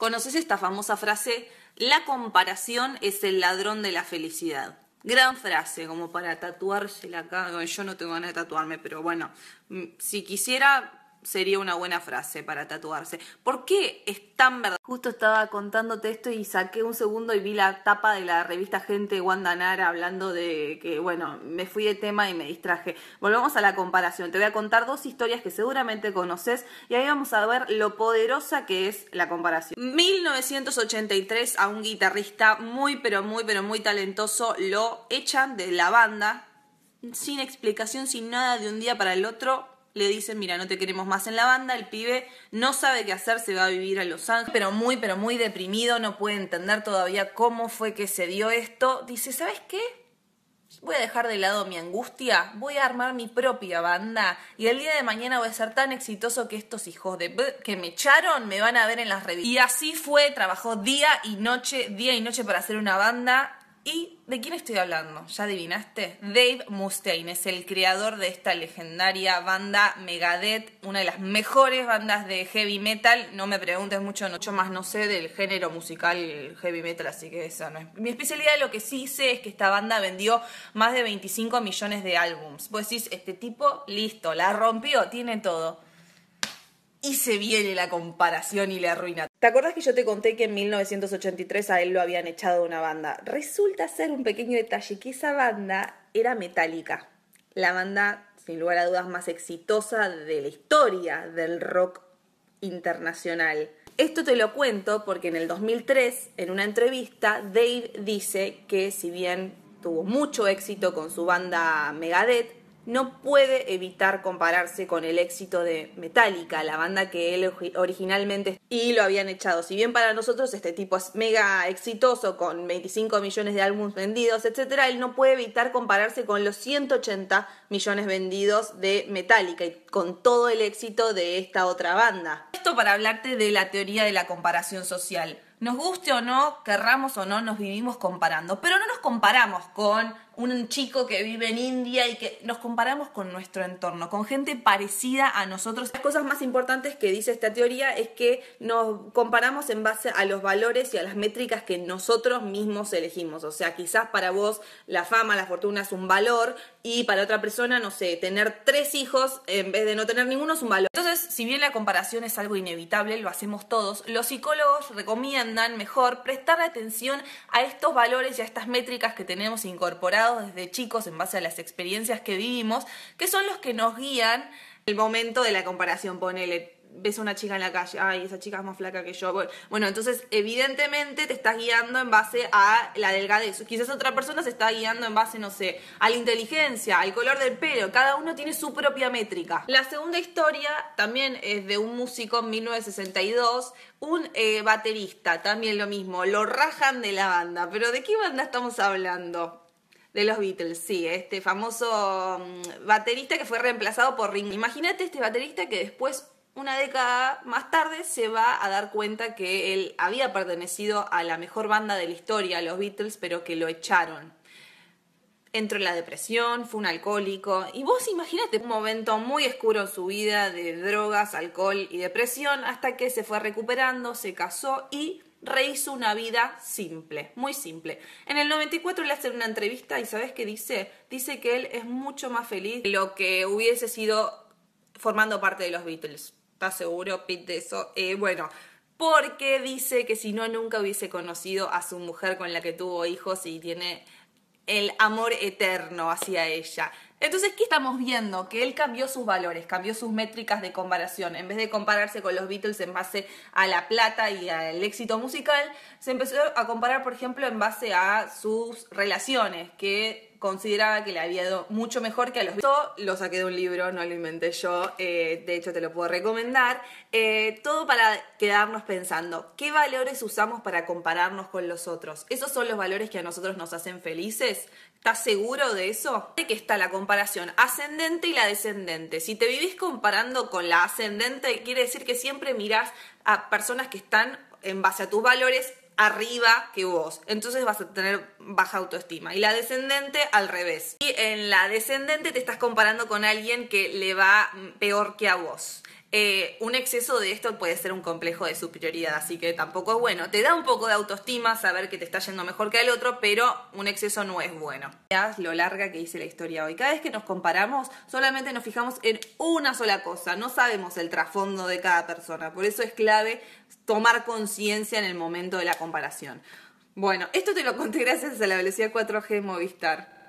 ¿Conoces esta famosa frase? La comparación es el ladrón de la felicidad. Gran frase, como para tatuársela acá. Yo no tengo ganas de tatuarme, pero bueno, mm, si quisiera, sería una buena frase para tatuarse. ¿Por qué es tan verdad? Justo estaba contándote esto y saqué un segundo y vi la tapa de la revista Gente Guandanara hablando de que, bueno, me fui de tema y me distraje. Volvamos a la comparación. Te voy a contar dos historias que seguramente conoces y ahí vamos a ver lo poderosa que es la comparación. 1983 a un guitarrista muy, pero muy, pero muy talentoso lo echan de la banda sin explicación, sin nada, de un día para el otro, le dicen, mira, no te queremos más en la banda, el pibe no sabe qué hacer, se va a vivir a Los Ángeles, pero muy, pero muy deprimido, no puede entender todavía cómo fue que se dio esto. Dice, ¿sabes qué? Voy a dejar de lado mi angustia, voy a armar mi propia banda y el día de mañana voy a ser tan exitoso que estos hijos de que me echaron me van a ver en las revistas. Y así fue, trabajó día y noche, día y noche para hacer una banda ¿Y de quién estoy hablando? ¿Ya adivinaste? Dave Mustaine es el creador de esta legendaria banda Megadeth, una de las mejores bandas de heavy metal. No me preguntes mucho, mucho más no sé del género musical heavy metal, así que esa no es. Mi especialidad lo que sí sé es que esta banda vendió más de 25 millones de álbums. Pues decís, este tipo, listo, la rompió, tiene todo y se viene la comparación y le arruina. ¿Te acuerdas que yo te conté que en 1983 a él lo habían echado de una banda? Resulta ser un pequeño detalle que esa banda era metálica. la banda sin lugar a dudas más exitosa de la historia del rock internacional. Esto te lo cuento porque en el 2003, en una entrevista, Dave dice que si bien tuvo mucho éxito con su banda Megadeth, no puede evitar compararse con el éxito de Metallica, la banda que él originalmente y lo habían echado. Si bien para nosotros este tipo es mega exitoso con 25 millones de álbumes vendidos, etcétera, él no puede evitar compararse con los 180 millones vendidos de Metallica y con todo el éxito de esta otra banda. Esto para hablarte de la teoría de la comparación social nos guste o no, querramos o no, nos vivimos comparando. Pero no nos comparamos con un chico que vive en India y que nos comparamos con nuestro entorno, con gente parecida a nosotros. Las cosas más importantes que dice esta teoría es que nos comparamos en base a los valores y a las métricas que nosotros mismos elegimos. O sea, quizás para vos la fama, la fortuna es un valor y para otra persona, no sé, tener tres hijos en vez de no tener ninguno es un valor. Entonces, si bien la comparación es algo inevitable, lo hacemos todos, los psicólogos recomiendan mejor prestar atención a estos valores y a estas métricas que tenemos incorporadas desde chicos en base a las experiencias que vivimos, que son los que nos guían el momento de la comparación, ponele ves a una chica en la calle, ay, esa chica es más flaca que yo. Bueno, entonces evidentemente te estás guiando en base a la delgadez. Quizás otra persona se está guiando en base, no sé, a la inteligencia, al color del pelo. Cada uno tiene su propia métrica. La segunda historia también es de un músico en 1962, un eh, baterista, también lo mismo. Lo rajan de la banda. Pero ¿de qué banda estamos hablando? De los Beatles, sí, este famoso mm, baterista que fue reemplazado por Ringo. Imagínate este baterista que después, una década más tarde, se va a dar cuenta que él había pertenecido a la mejor banda de la historia, los Beatles, pero que lo echaron. Entró en la depresión, fue un alcohólico. Y vos imagínate un momento muy oscuro en su vida de drogas, alcohol y depresión, hasta que se fue recuperando, se casó y rehizo una vida simple, muy simple. En el 94 le hacen una entrevista y ¿sabes qué dice? Dice que él es mucho más feliz de lo que hubiese sido formando parte de los Beatles. ¿Estás seguro, Pete, de eso? Eh, bueno, porque dice que si no, nunca hubiese conocido a su mujer con la que tuvo hijos y tiene el amor eterno hacia ella. Entonces, ¿qué estamos viendo? Que él cambió sus valores, cambió sus métricas de comparación. En vez de compararse con los Beatles en base a la plata y al éxito musical, se empezó a comparar, por ejemplo, en base a sus relaciones, que consideraba que le había dado mucho mejor que a los Lo saqué de un libro, no lo inventé yo, eh, de hecho te lo puedo recomendar. Eh, todo para quedarnos pensando, ¿qué valores usamos para compararnos con los otros? ¿Esos son los valores que a nosotros nos hacen felices? ¿Estás seguro de eso? De que está la comparación ascendente y la descendente. Si te vivís comparando con la ascendente, quiere decir que siempre mirás a personas que están en base a tus valores arriba que vos. Entonces vas a tener baja autoestima. Y la descendente al revés. Y en la descendente te estás comparando con alguien que le va mm, peor que a vos. Eh, un exceso de esto puede ser un complejo de superioridad, así que tampoco es bueno. Te da un poco de autoestima saber que te está yendo mejor que el otro, pero un exceso no es bueno. Lo larga que dice la historia hoy. Cada vez que nos comparamos, solamente nos fijamos en una sola cosa. No sabemos el trasfondo de cada persona. Por eso es clave tomar conciencia en el momento de la comparación. Bueno, esto te lo conté gracias a la velocidad 4G de Movistar.